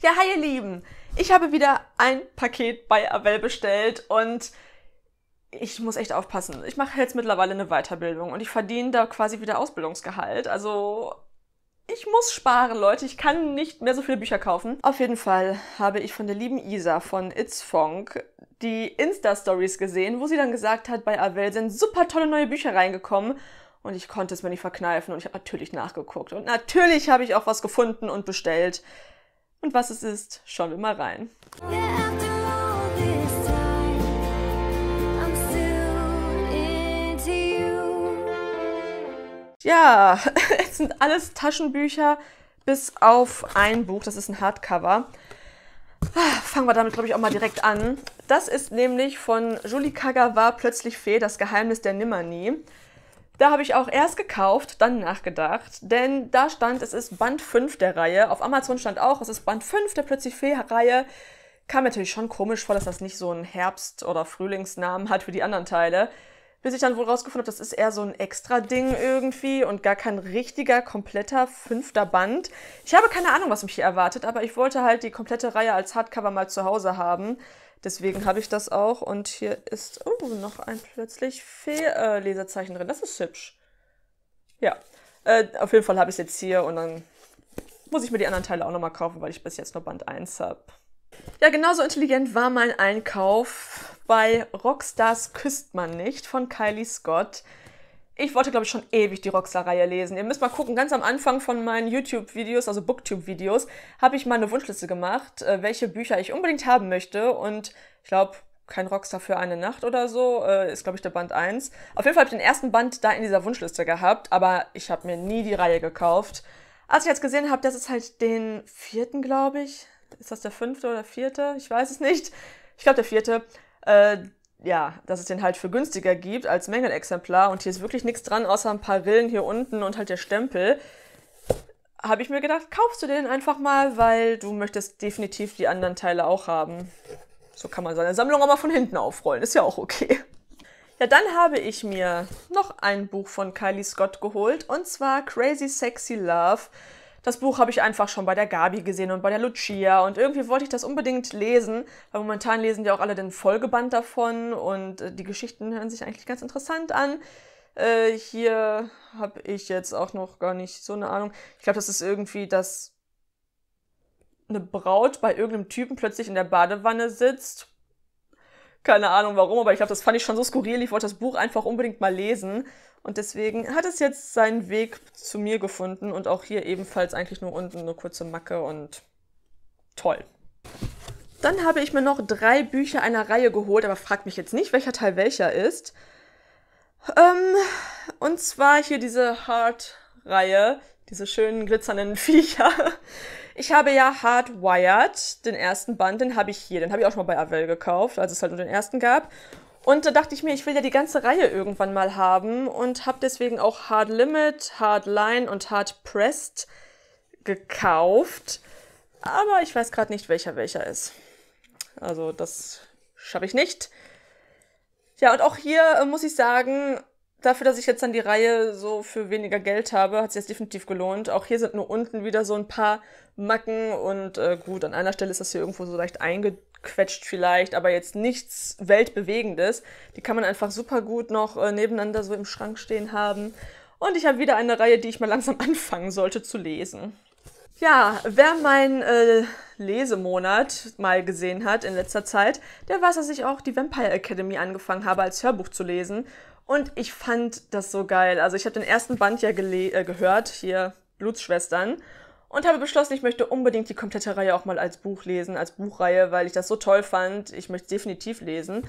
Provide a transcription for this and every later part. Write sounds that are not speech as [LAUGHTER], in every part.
Ja, hi ihr Lieben. Ich habe wieder ein Paket bei Avel bestellt und ich muss echt aufpassen. Ich mache jetzt mittlerweile eine Weiterbildung und ich verdiene da quasi wieder Ausbildungsgehalt. Also ich muss sparen, Leute. Ich kann nicht mehr so viele Bücher kaufen. Auf jeden Fall habe ich von der lieben Isa von It's Funk die Insta-Stories gesehen, wo sie dann gesagt hat, bei Avel sind super tolle neue Bücher reingekommen. Und ich konnte es mir nicht verkneifen und ich habe natürlich nachgeguckt. Und natürlich habe ich auch was gefunden und bestellt. Und was es ist, schauen wir mal rein. Ja, [LAUGHS] es sind alles Taschenbücher, bis auf ein Buch, das ist ein Hardcover. Ah, fangen wir damit, glaube ich, auch mal direkt an. Das ist nämlich von Julie Kagawa Plötzlich Fee, das Geheimnis der Nimmernie. Da habe ich auch erst gekauft, dann nachgedacht, denn da stand, es ist Band 5 der Reihe. Auf Amazon stand auch, es ist Band 5 der Plötzlich Fee-Reihe. Kam natürlich schon komisch vor, dass das nicht so einen Herbst- oder Frühlingsnamen hat wie die anderen Teile. Bis ich dann wohl rausgefunden habe, das ist eher so ein extra Ding irgendwie und gar kein richtiger, kompletter fünfter Band. Ich habe keine Ahnung, was mich hier erwartet, aber ich wollte halt die komplette Reihe als Hardcover mal zu Hause haben. Deswegen habe ich das auch. Und hier ist oh, noch ein plötzlich Fee-Leserzeichen drin. Das ist hübsch. Ja, äh, auf jeden Fall habe ich es jetzt hier und dann muss ich mir die anderen Teile auch nochmal kaufen, weil ich bis jetzt nur Band 1 habe. Ja, genauso intelligent war mein Einkauf bei Rockstars küsst man nicht von Kylie Scott ich wollte, glaube ich, schon ewig die Rockstar-Reihe lesen. Ihr müsst mal gucken, ganz am Anfang von meinen YouTube-Videos, also Booktube-Videos, habe ich mal eine Wunschliste gemacht, äh, welche Bücher ich unbedingt haben möchte. Und ich glaube, kein Rockstar für eine Nacht oder so, äh, ist, glaube ich, der Band 1. Auf jeden Fall habe ich den ersten Band da in dieser Wunschliste gehabt, aber ich habe mir nie die Reihe gekauft. Als ich jetzt gesehen habe, das ist halt den vierten, glaube ich. Ist das der fünfte oder vierte? Ich weiß es nicht. Ich glaube, der vierte. Äh, ja, dass es den halt für günstiger gibt als Mängelexemplar und hier ist wirklich nichts dran, außer ein paar Rillen hier unten und halt der Stempel, habe ich mir gedacht, kaufst du den einfach mal, weil du möchtest definitiv die anderen Teile auch haben. So kann man seine Sammlung aber von hinten aufrollen, ist ja auch okay. Ja, dann habe ich mir noch ein Buch von Kylie Scott geholt und zwar Crazy Sexy Love das Buch habe ich einfach schon bei der Gabi gesehen und bei der Lucia und irgendwie wollte ich das unbedingt lesen, weil momentan lesen die auch alle den Folgeband davon und äh, die Geschichten hören sich eigentlich ganz interessant an. Äh, hier habe ich jetzt auch noch gar nicht so eine Ahnung. Ich glaube, das ist irgendwie dass eine Braut bei irgendeinem Typen plötzlich in der Badewanne sitzt keine Ahnung warum, aber ich glaube, das fand ich schon so skurril. Ich wollte das Buch einfach unbedingt mal lesen. Und deswegen hat es jetzt seinen Weg zu mir gefunden und auch hier ebenfalls eigentlich nur unten eine kurze Macke und toll. Dann habe ich mir noch drei Bücher einer Reihe geholt, aber fragt mich jetzt nicht, welcher Teil welcher ist. Ähm, und zwar hier diese Hard-Reihe, diese schönen glitzernden [LAUGHS] Viecher. Ich habe ja Hardwired, den ersten Band, den habe ich hier. Den habe ich auch schon mal bei Avel gekauft, als es halt nur den ersten gab. Und da dachte ich mir, ich will ja die ganze Reihe irgendwann mal haben und habe deswegen auch Hard Limit, Hard Line und Hard Pressed gekauft. Aber ich weiß gerade nicht, welcher welcher ist. Also das schaffe ich nicht. Ja, und auch hier äh, muss ich sagen, dafür, dass ich jetzt dann die Reihe so für weniger Geld habe, hat sich jetzt definitiv gelohnt. Auch hier sind nur unten wieder so ein paar Macken und äh, gut, an einer Stelle ist das hier irgendwo so leicht eingequetscht vielleicht, aber jetzt nichts weltbewegendes. Die kann man einfach super gut noch äh, nebeneinander so im Schrank stehen haben. Und ich habe wieder eine Reihe, die ich mal langsam [LAUGHS] anfangen sollte zu lesen. Ja, wer mein äh, Lesemonat mal gesehen hat in letzter Zeit, der weiß, dass ich auch die Vampire Academy angefangen habe als Hörbuch zu lesen. Und ich fand das so geil. Also ich habe den ersten Band ja äh, gehört, hier Blutsschwestern, und habe beschlossen, ich möchte unbedingt die komplette Reihe auch mal als Buch lesen, als Buchreihe, weil ich das so toll fand. Ich möchte definitiv lesen.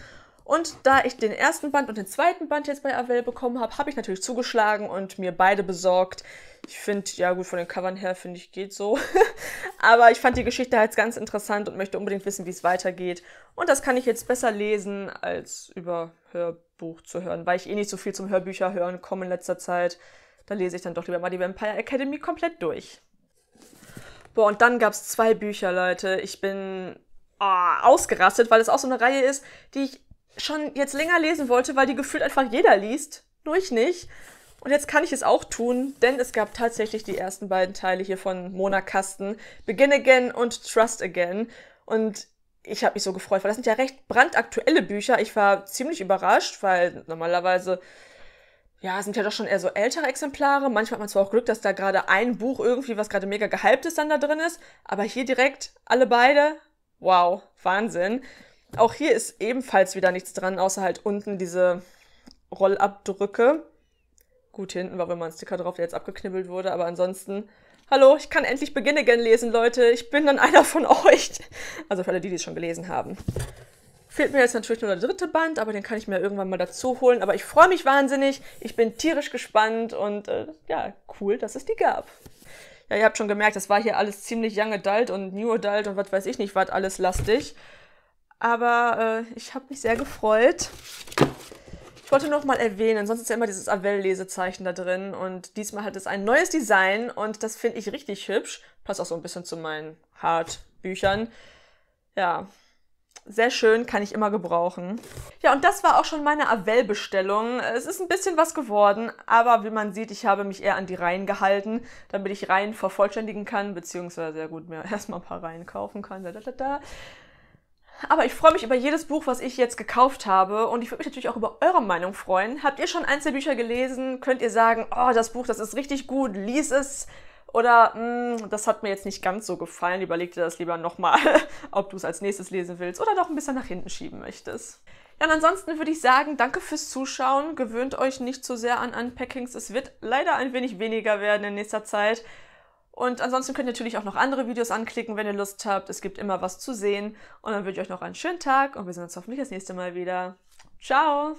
Und da ich den ersten Band und den zweiten Band jetzt bei Avel bekommen habe, habe ich natürlich zugeschlagen und mir beide besorgt. Ich finde, ja gut, von den Covern her finde ich, geht so. [LAUGHS] Aber ich fand die Geschichte halt ganz interessant und möchte unbedingt wissen, wie es weitergeht. Und das kann ich jetzt besser lesen, als über Hörbuch zu hören, weil ich eh nicht so viel zum Hörbücher hören komme in letzter Zeit. Da lese ich dann doch lieber mal die Vampire Academy komplett durch. Boah, und dann gab es zwei Bücher, Leute. Ich bin oh, ausgerastet, weil es auch so eine Reihe ist, die ich schon jetzt länger lesen wollte, weil die gefühlt einfach jeder liest, nur ich nicht. Und jetzt kann ich es auch tun, denn es gab tatsächlich die ersten beiden Teile hier von Mona Kasten, Begin Again und Trust Again. Und ich habe mich so gefreut, weil das sind ja recht brandaktuelle Bücher. Ich war ziemlich überrascht, weil normalerweise ja, sind ja doch schon eher so ältere Exemplare. Manchmal hat man zwar auch Glück, dass da gerade ein Buch irgendwie, was gerade mega gehypt ist, dann da drin ist, aber hier direkt alle beide. Wow, Wahnsinn. Auch hier ist ebenfalls wieder nichts dran, außer halt unten diese Rollabdrücke. Gut, hinten war wohl mal ein Sticker drauf, der jetzt abgeknibbelt wurde, aber ansonsten. Hallo, ich kann endlich Begin Again lesen, Leute. Ich bin dann [LAUGHS] einer von euch. Also für alle, die es schon gelesen haben. Fehlt mir jetzt natürlich nur der dritte Band, aber den kann ich mir irgendwann mal dazu holen. Aber ich freue mich wahnsinnig. Ich bin tierisch gespannt und äh, ja, cool, dass es die gab. Ja, ihr habt schon gemerkt, das war hier alles ziemlich Young Adult und New Adult und was weiß ich nicht, was alles lastig. Aber äh, ich habe mich sehr gefreut. Ich wollte noch mal erwähnen, sonst ist ja immer dieses Avell-Lesezeichen da drin und diesmal hat es ein neues Design und das finde ich richtig hübsch. Passt auch so ein bisschen zu meinen Hard-Büchern. Ja, sehr schön, kann ich immer gebrauchen. Ja, und das war auch schon meine Avell-Bestellung. Es ist ein bisschen was geworden, aber wie man sieht, ich habe mich eher an die Reihen gehalten, damit ich Reihen vervollständigen kann, beziehungsweise, ja gut, mir [LAUGHS] erstmal ein paar Reihen kaufen kann. Da, da, da, da. Aber ich freue mich über jedes Buch, was ich jetzt gekauft habe. Und ich würde mich natürlich auch über eure Meinung freuen. Habt ihr schon Einzelbücher gelesen? Könnt ihr sagen, oh, das Buch, das ist richtig gut, lies es. Oder, mh, hm, das hat mir jetzt nicht ganz so gefallen, überleg dir das lieber nochmal, [LAUGHS] ob du es als nächstes lesen willst oder doch ein bisschen nach hinten schieben möchtest. Ja, und ansonsten würde ich sagen, danke fürs Zuschauen. Gewöhnt euch nicht zu so sehr an Unpackings. Es wird leider ein wenig weniger werden in nächster Zeit. Und ansonsten könnt ihr natürlich auch noch andere Videos anklicken, wenn ihr Lust habt. Es gibt immer was zu sehen. Und dann wünsche ich euch noch einen schönen Tag und wir sehen uns hoffentlich das nächste Mal wieder. Ciao!